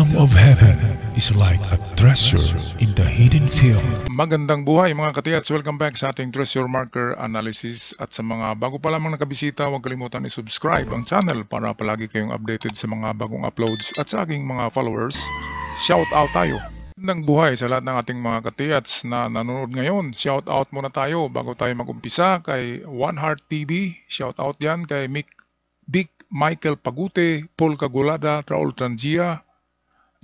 kingdom of heaven is like a treasure in the hidden field. Magandang buhay mga katiyats! Welcome back sa ating treasure marker analysis. At sa mga bago pa lamang nakabisita, huwag kalimutan i-subscribe ang channel para palagi kayong updated sa mga bagong uploads. At sa aking mga followers, shout out tayo! ng buhay sa lahat ng ating mga katiyats na nanonood ngayon. Shout out muna tayo bago tayo magumpisa kay One Heart TV. Shout out yan kay Mick, Big Michael Pagute, Paul Kagulada, Raul Trangia,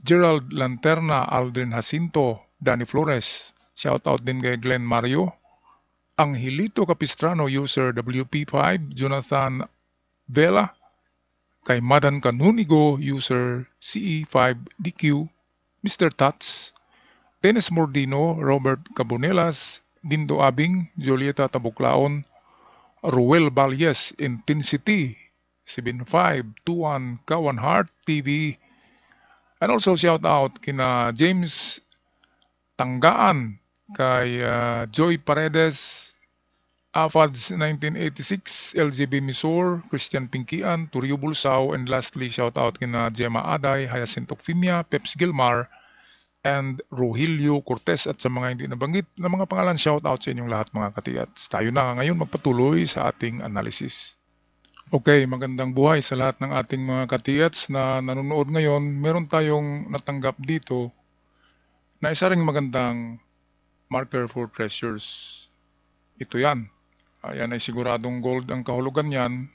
Gerald Lanterna, Aldrin Jacinto, Danny Flores. Shoutout din kay Glenn Mario. Angelito Capistrano, user WP5, Jonathan Vela. Kay Madan Kanunigo user CE5DQ, Mr. Tats. Dennis Mordino, Robert Cabonelas, Dindo Abing, Julieta Tabuklaon, Ruel Balyes, Intensity, 7521 Kawan Heart TV, And also shout out kina James Tanggaan, kay mm-hmm. uh, Joy Paredes, AFADS 1986, LGB Misor, Christian Pinkian, Turio Bulsaw, and lastly, shout out kina Gemma Aday, Hyacinth Ocfimia, Peps Gilmar, and Rogelio Cortez at sa mga hindi nabanggit na mga pangalan, shout out sa inyong lahat mga katiyats. Tayo na ngayon magpatuloy sa ating analysis. Okay, magandang buhay sa lahat ng ating mga katiyats na nanonood ngayon. Meron tayong natanggap dito na isa ring magandang marker for pressures. Ito yan. Ayan ay siguradong gold ang kahulugan yan.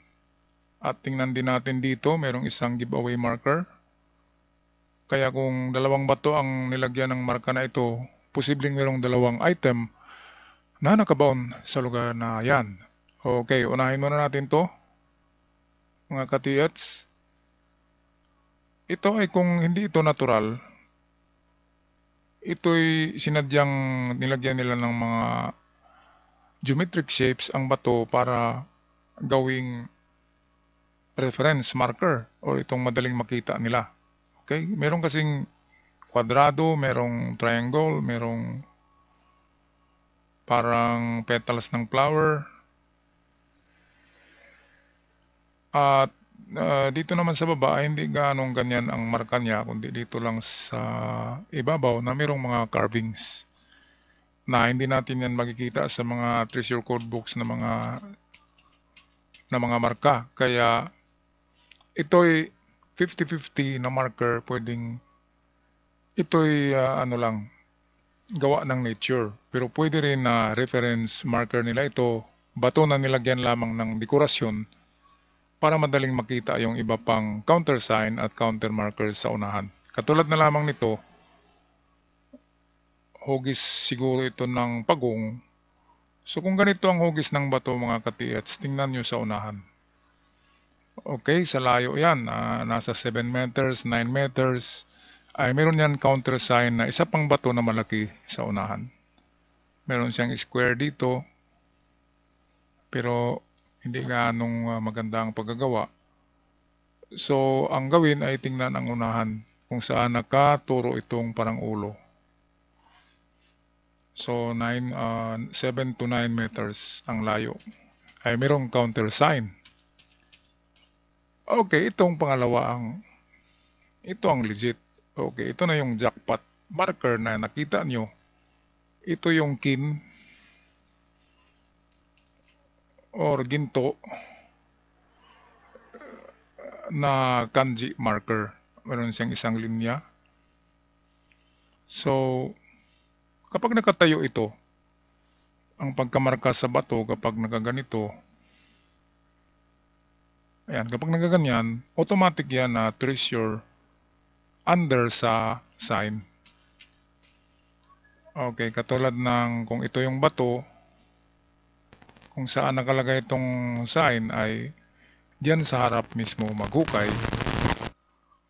At tingnan din natin dito, merong isang giveaway marker. Kaya kung dalawang bato ang nilagyan ng marka na ito, posibleng merong dalawang item na nakabaon sa lugar na yan. Okay, unahin muna natin to mga katiyats. Ito ay kung hindi ito natural, ito'y sinadyang nilagyan nila ng mga geometric shapes ang bato para gawing reference marker o itong madaling makita nila. Okay? Meron kasing kwadrado, merong triangle, merong parang petals ng flower, At uh, dito naman sa baba ay hindi ganong ganyan ang marka niya kundi dito lang sa ibabaw na mayroong mga carvings na hindi natin yan makikita sa mga treasure code books na mga na mga marka. Kaya ito'y 50-50 na marker pwedeng ito'y uh, ano lang gawa ng nature. Pero pwede rin na reference marker nila ito bato na nilagyan lamang ng dekorasyon para madaling makita yung iba pang countersign at counter markers sa unahan. Katulad na lamang nito, hugis siguro ito ng pagong. So kung ganito ang hugis ng bato mga katiets, tingnan nyo sa unahan. Okay, sa layo yan. Uh, nasa 7 meters, 9 meters. Ay, meron yan counter sign na isa pang bato na malaki sa unahan. Meron siyang square dito. Pero hindi ganong uh, ah, maganda ang paggagawa. So, ang gawin ay tingnan ang unahan kung saan nakaturo itong parang ulo. So, 9, uh, 7 to 9 meters ang layo. Ay mayroong counter sign. Okay, itong pangalawa ang ito ang legit. Okay, ito na yung jackpot marker na nakita nyo. Ito yung kin or ginto na kanji marker. Meron siyang isang linya. So, kapag nakatayo ito, ang pagkamarka sa bato kapag nagaganito, ayan, kapag nagaganyan, automatic yan na treasure under sa sign. Okay, katulad ng kung ito yung bato, kung saan nakalagay itong sign ay diyan sa harap mismo maghukay.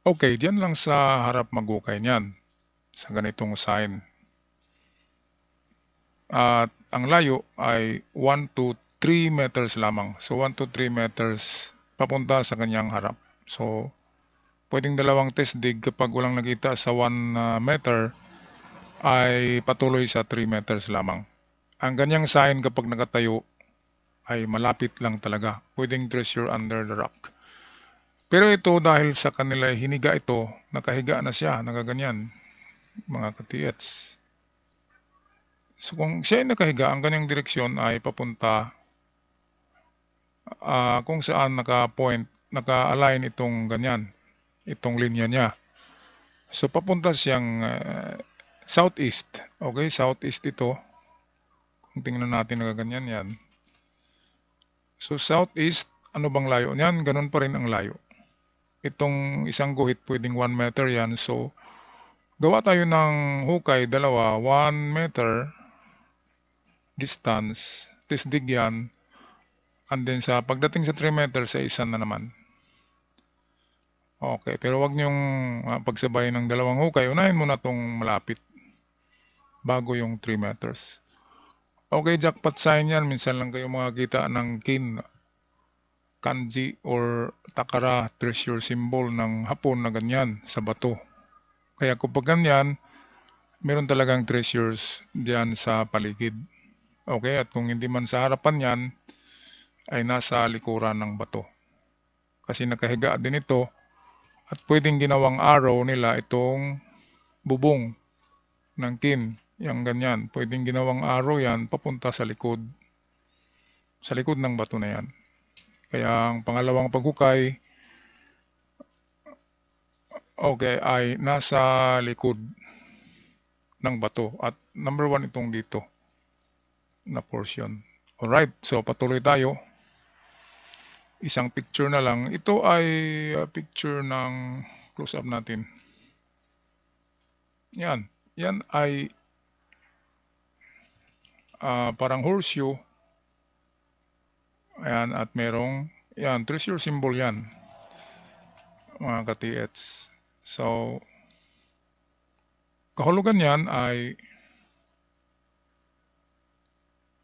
Okay, diyan lang sa harap maghukay niyan sa ganitong sign. At ang layo ay 1 to 3 meters lamang. So 1 to 3 meters papunta sa kanyang harap. So pwedeng dalawang test dig kapag walang nakita sa 1 ah, meter ay patuloy sa 3 meters lamang. Ang ganyang sign kapag nakatayo ay malapit lang talaga. Pwedeng treasure under the rock. Pero ito dahil sa kanila hiniga ito, nakahiga na siya, nagaganyan, mga katiets. So kung siya ay nakahiga, ang kanyang direksyon ay papunta uh, kung saan naka-point, naka-align itong ganyan, itong linya niya. So papunta siyang uh, southeast. Okay, southeast ito. Kung tingnan natin nagaganyan yan. So southeast, ano bang layo niyan? Ganun pa rin ang layo. Itong isang guhit pwedeng 1 meter yan. So gawa tayo ng hukay, dalawa, 1 meter distance, tisdig yan. And then sa pagdating sa 3 meter, sa isa na naman. Okay, pero wag niyong uh, ah, pagsabay ng dalawang hukay. Unahin muna tong malapit bago yung 3 meters. Okay, jackpot sign yan. Minsan lang kayo makakita ng kin, kanji, or takara, treasure symbol ng hapon na ganyan sa bato. Kaya kapag ganyan, meron talagang treasures diyan sa paligid. Okay, at kung hindi man sa harapan yan, ay nasa likuran ng bato. Kasi nakahiga din ito at pwedeng ginawang arrow nila itong bubong ng kin Yang ganyan, pwedeng ginawang arrow yan papunta sa likod. Sa likod ng bato na yan. Kaya ang pangalawang paghukay, okay, ay nasa likod ng bato. At number one itong dito na portion. Alright, so patuloy tayo. Isang picture na lang. Ito ay uh, picture ng close up natin. Yan. Yan ay uh, parang horseshoe. Ayan, at merong, ayan, treasure symbol yan. Mga ka-TH. So, kahulugan yan ay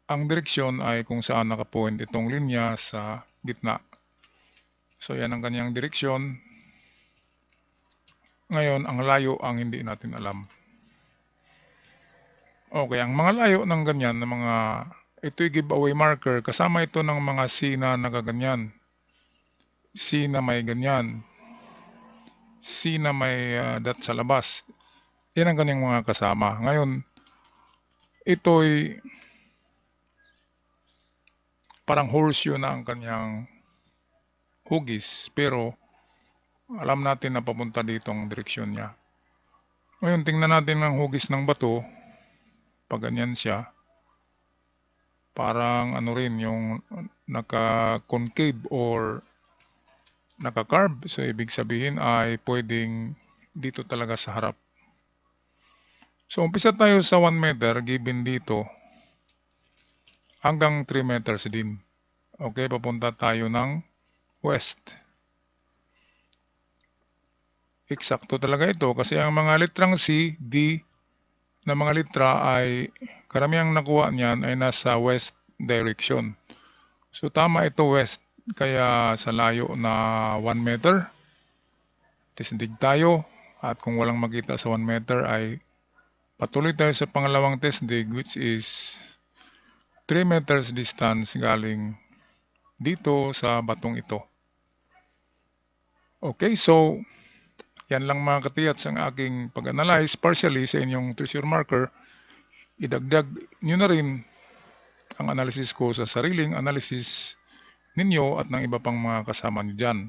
ang direksyon ay kung saan nakapoint itong linya sa gitna. So, yan ang kanyang direksyon. Ngayon, ang layo ang hindi natin alam. Okay, ang mga layo ng ganyan, ng mga ito'y giveaway marker, kasama ito ng mga C na nagaganyan. C na may ganyan. C na may uh, ah, dot sa labas. Yan ang ganyang mga kasama. Ngayon, ito'y parang horseshoe na ang kanyang hugis, pero alam natin na papunta dito ang direksyon niya. Ngayon, tingnan natin ang hugis ng bato pag ganyan siya, parang ano rin yung naka-concave or naka-carb. So, ibig sabihin ay pwedeng dito talaga sa harap. So, umpisa tayo sa 1 meter given dito hanggang 3 meters din. Okay, papunta tayo ng west. Eksakto talaga ito kasi ang mga litrang C, D, na mga litra ay karamihan nakuha niyan ay nasa west direction. So tama ito west kaya sa layo na 1 meter tisindig tayo at kung walang makita sa 1 meter ay patuloy tayo sa pangalawang tisindig which is 3 meters distance galing dito sa batong ito. Okay, so yan lang mga katiyats ang aking pag-analyze partially sa inyong treasure marker. Idagdag nyo na rin ang analysis ko sa sariling analysis ninyo at ng iba pang mga kasama nyo dyan.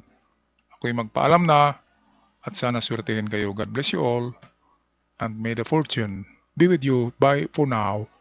Ako'y magpaalam na at sana swertehin kayo. God bless you all and may the fortune be with you. Bye for now.